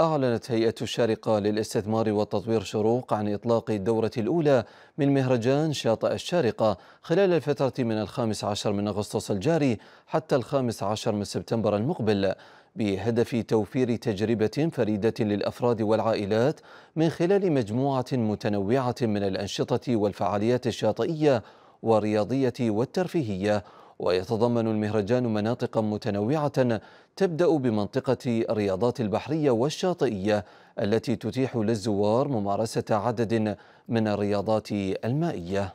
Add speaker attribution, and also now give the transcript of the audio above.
Speaker 1: أعلنت هيئة الشارقة للاستثمار والتطوير شروق عن إطلاق الدورة الأولى من مهرجان شاطئ الشارقة خلال الفترة من الخامس عشر من أغسطس الجاري حتى الخامس عشر من سبتمبر المقبل بهدف توفير تجربة فريدة للأفراد والعائلات من خلال مجموعة متنوعة من الأنشطة والفعاليات الشاطئية والرياضية والترفيهية ويتضمن المهرجان مناطق متنوعة تبدأ بمنطقة الرياضات البحرية والشاطئية التي تتيح للزوار ممارسة عدد من الرياضات المائية